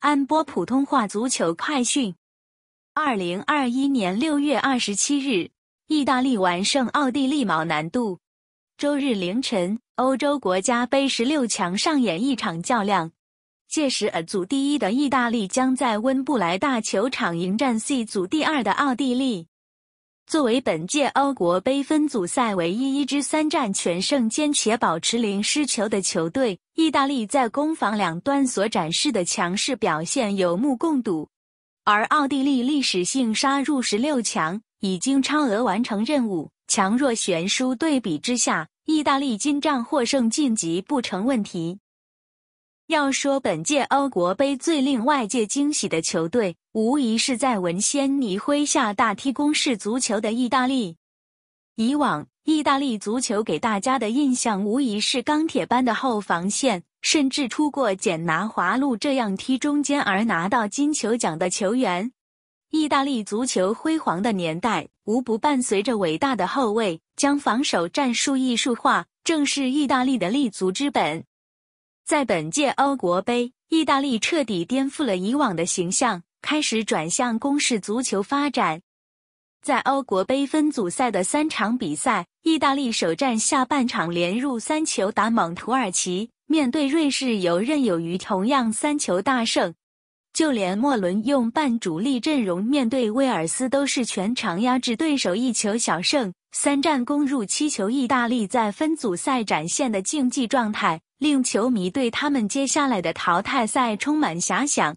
安播普通话足球快讯：二零二一年六月二十七日，意大利完胜奥地利毛南度。周日凌晨，欧洲国家杯十六强上演一场较量。届时，A 组第一的意大利将在温布莱大球场迎战 C 组第二的奥地利。作为本届欧国杯分组赛唯一一支三战全胜兼且保持零失球的球队，意大利在攻防两端所展示的强势表现有目共睹。而奥地利历史性杀入十六强，已经超额完成任务。强弱悬殊对比之下，意大利今仗获胜晋级不成问题。要说本届欧国杯最令外界惊喜的球队，无疑是在文仙尼麾下大踢攻势足球的意大利。以往，意大利足球给大家的印象无疑是钢铁般的后防线，甚至出过简拿华路这样踢中间而拿到金球奖的球员。意大利足球辉煌的年代，无不伴随着伟大的后卫将防守战术艺术化，正是意大利的立足之本。在本届欧国杯，意大利彻底颠覆了以往的形象，开始转向攻势足球发展。在欧国杯分组赛的三场比赛，意大利首战下半场连入三球打懵土耳其，面对瑞士游刃有余，同样三球大胜。就连末轮用半主力阵容面对威尔斯，都是全场压制对手一球小胜。三战攻入七球，意大利在分组赛展现的竞技状态。令球迷对他们接下来的淘汰赛充满遐想。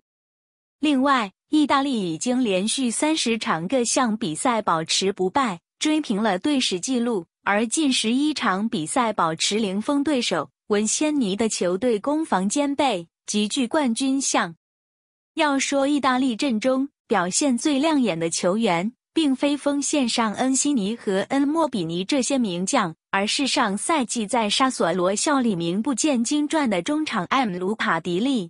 另外，意大利已经连续三十场各项比赛保持不败，追平了队史纪录，而近十一场比赛保持零封对手。文仙尼的球队攻防兼备，极具冠军相。要说意大利阵中表现最亮眼的球员，并非锋线上恩西尼和恩莫比尼这些名将。而是上赛季在沙索罗效力名不见经传的中场艾姆卢卡迪利。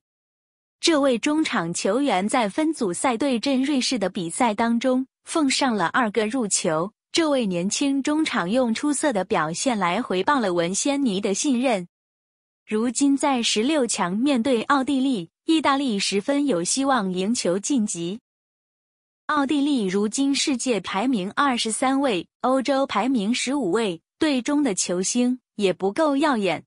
这位中场球员在分组赛对阵瑞士的比赛当中，奉上了二个入球。这位年轻中场用出色的表现来回报了文仙尼的信任。如今在十六强面对奥地利，意大利十分有希望赢球晋级。奥地利如今世界排名二十三位，欧洲排名十五位。最终的球星也不够耀眼，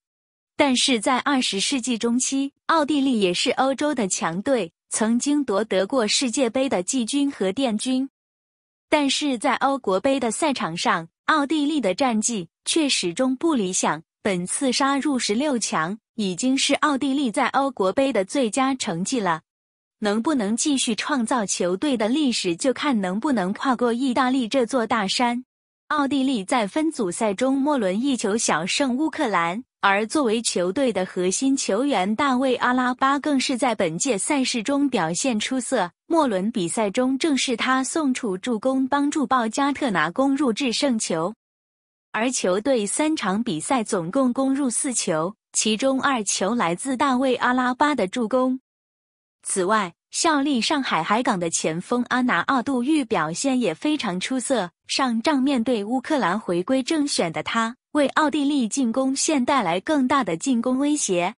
但是在二十世纪中期，奥地利也是欧洲的强队，曾经夺得过世界杯的季军和殿军。但是在欧国杯的赛场上，奥地利的战绩却始终不理想。本次杀入十六强已经是奥地利在欧国杯的最佳成绩了，能不能继续创造球队的历史，就看能不能跨过意大利这座大山。奥地利在分组赛中末轮一球小胜乌克兰，而作为球队的核心球员大卫阿拉巴更是在本届赛事中表现出色。末轮比赛中，正是他送出助攻，帮助鲍加特拿攻入制胜球。而球队三场比赛总共攻入四球，其中二球来自大卫阿拉巴的助攻。此外，效力上海海港的前锋阿拿奥杜预表现也非常出色。上仗面对乌克兰回归正选的他，为奥地利进攻线带来更大的进攻威胁。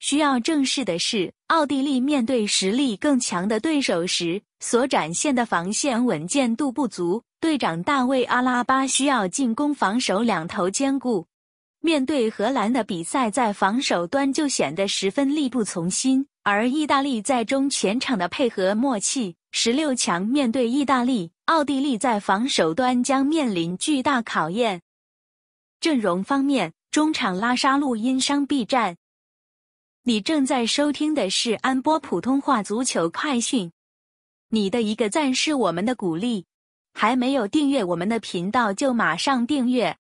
需要正视的是，奥地利面对实力更强的对手时，所展现的防线稳健度不足。队长大卫阿拉巴需要进攻防守两头兼顾。面对荷兰的比赛，在防守端就显得十分力不从心。而意大利在中前场的配合默契，十六强面对意大利、奥地利在防守端将面临巨大考验。阵容方面，中场拉沙路因伤必战。你正在收听的是安波普通话足球快讯。你的一个赞是我们的鼓励，还没有订阅我们的频道就马上订阅。